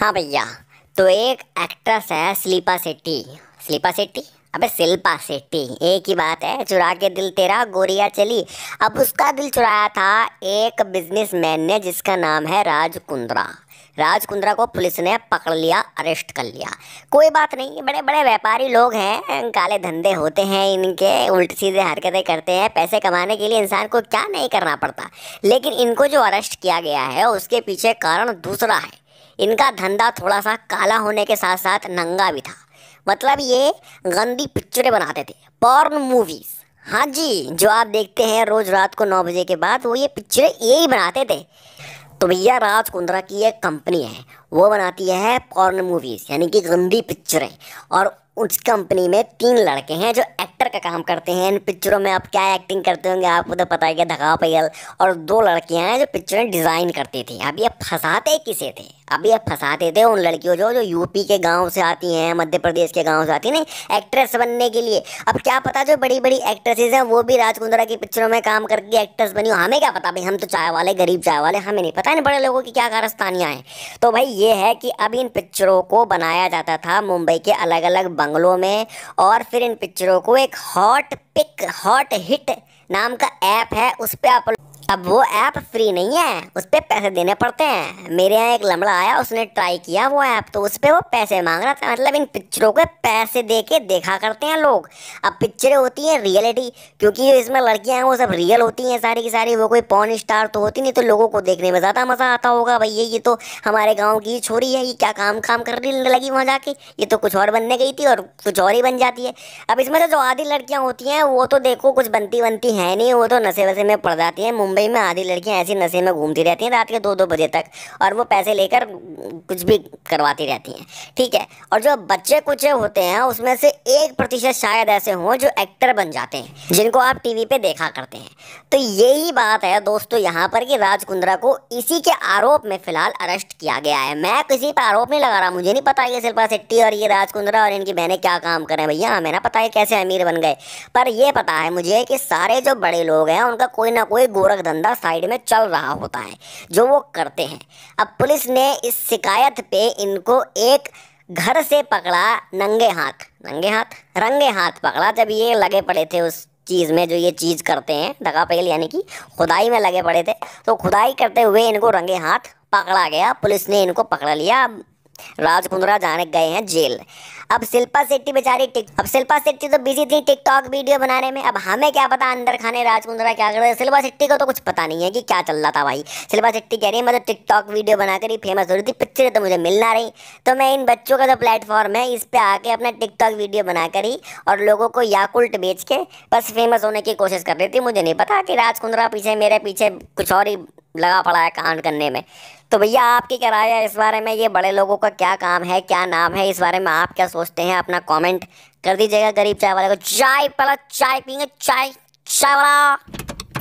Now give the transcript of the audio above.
हाँ भैया तो एक एक्ट्रेस है स्लीपा सेट्टी स्लीपा सेट्टी अबे शिल्पा सेट्टी एक ही बात है चुरा के दिल तेरा गोरिया चली अब उसका दिल चुराया था एक बिजनेसमैन ने जिसका नाम है राज कुंद्रा राज कुंद्रा को पुलिस ने पकड़ लिया अरेस्ट कर लिया कोई बात नहीं बड़े बड़े व्यापारी लोग हैं काले धंधे होते हैं इनके उल्ट सीधे हरकतें करते हैं पैसे कमाने के लिए इंसान को क्या नहीं करना पड़ता लेकिन इनको जो अरेस्ट किया गया है उसके पीछे कारण दूसरा है इनका धंधा थोड़ा सा काला होने के साथ साथ नंगा भी था मतलब ये गंदी पिक्चरें बनाते थे पॉर्न मूवीज़ हाँ जी जो आप देखते हैं रोज़ रात को नौ बजे के बाद वो ये पिक्चरें यही बनाते थे तो भैया राज कुंद्रा की एक कंपनी है वो बनाती है पॉर्न मूवीज़ यानी कि गंदी पिक्चरें और उस कंपनी में तीन लड़के हैं जो एक्टर का काम करते हैं इन पिक्चरों में आप क्या एक्टिंग करते होंगे आपको तो पता है क्या धका पैल और दो लड़कियां हैं जो पिक्चरें डिज़ाइन करती थी अब ये फंसाते किसे थे अभी ये फंसा देते उन लड़कियों जो जो यूपी के गांव से आती हैं मध्य प्रदेश के गांव से आती हैं एक्ट्रेस बनने के लिए अब क्या पता जो बड़ी बड़ी एक्ट्रेसेज हैं वो भी राजकुंद्रा की पिक्चरों में काम करके एक्ट्रेस बनी हो हमें क्या पता भाई हम तो चाय वाले गरीब चाय वाले हमें नहीं पता इन बड़े लोगों की क्या कारस्तानियाँ हैं तो भाई ये है कि अब इन पिक्चरों को बनाया जाता था मुंबई के अलग अलग बंगलों में और फिर इन पिक्चरों को एक हॉट पिक हॉट हिट नाम का ऐप है उस पर आप अब वो ऐप फ्री नहीं है उस पर पैसे देने पड़ते हैं मेरे यहाँ एक लमड़ा आया उसने ट्राई किया वो ऐप तो उस पर वो पैसे मांग रहा था मतलब इन पिक्चरों को पैसे दे के देखा करते हैं लोग अब पिक्चरें होती हैं रियलिटी क्योंकि इसमें लड़कियाँ हैं वो सब रियल होती हैं सारी की सारी वो कोई पॉन स्टार तो होती नहीं तो लोगों को देखने में ज़्यादा मज़ा आता होगा भैया ये तो हमारे गाँव की छोरी है ये क्या काम काम करने लगी वहाँ जाके ये तो कुछ और बनने गई थी और कुछ और ही बन जाती है अब इसमें से जो आधी लड़कियाँ होती हैं वो तो देखो कुछ बनती बनती है नहीं वो तो नशे वशे में पड़ जाती हैं मुंबई मुंबई में आधी लड़कियां ऐसी नशे में घूमती रहती हैं रात के दो दो बजे तक और वो पैसे लेकर कुछ भी करवाती रहती हैं ठीक है और जो बच्चे कुछ होते हैं उसमें से एक प्रतिशत शायद ऐसे हों जो एक्टर बन जाते हैं जिनको आप टीवी पे देखा करते हैं तो यही बात है दोस्तों यहाँ पर कि राज कुंद्रा को इसी के आरोप में फिलहाल अरेस्ट किया गया है मैं किसी पर आरोप नहीं लगा रहा मुझे नहीं पता ये शिल्पा शेट्टी और ये राज कुंद्रा और इनकी बहनें क्या काम करें भैया हमें ना पता है कैसे अमीर बन गए पर ये पता है मुझे कि सारे जो बड़े लोग हैं उनका कोई ना कोई गोरख धंधा साइड में चल रहा होता है जो वो करते हैं अब पुलिस ने इस शिकायत पे इनको एक घर से पकड़ा नंगे हाथ नंगे हाथ रंगे हाथ पकड़ा जब ये लगे पड़े थे उस चीज़ में जो ये चीज़ करते हैं दगा पेल यानी कि खुदाई में लगे पड़े थे तो खुदाई करते हुए इनको रंगे हाथ पकड़ा गया पुलिस ने इनको पकड़ लिया राजकुंद्रा जाने गए हैं जेल अब शिल्पा शेट्टी बेचारी टिक अब शिल्पा शेट्टी तो बिजी थी टिकटॉक वीडियो बनाने में अब हमें क्या पता अंदर खाने राजकुंद्रा क्या कर रहे शिल्पा शेट्टी को तो कुछ पता नहीं है कि क्या चल रहा था भाई शिल्पा शेट्टी कह रही है मतलब टिकटॉक वीडियो बनाकर ही फेमस हो रही थी पिक्चर तो मुझे मिल ना रही तो मैं इन बच्चों का जो प्लेटफॉर्म है इस पर आके अपना टिकटॉक वीडियो बनाकर ही और लोगों को याकुल्ट बेच के बस फेमस होने की कोशिश कर रही थी मुझे नहीं पता कि राजकुंद्रा पीछे मेरे पीछे कुछ और ही लगा पड़ा है कांड करने में तो भैया आपकी क्या राय है इस बारे में ये बड़े लोगों का क्या काम है क्या नाम है इस बारे में आप क्या सोचते हैं अपना कमेंट कर दीजिएगा गरीब चाय वाले को चाय पहला चाय पीएंगे चाय चाय वाला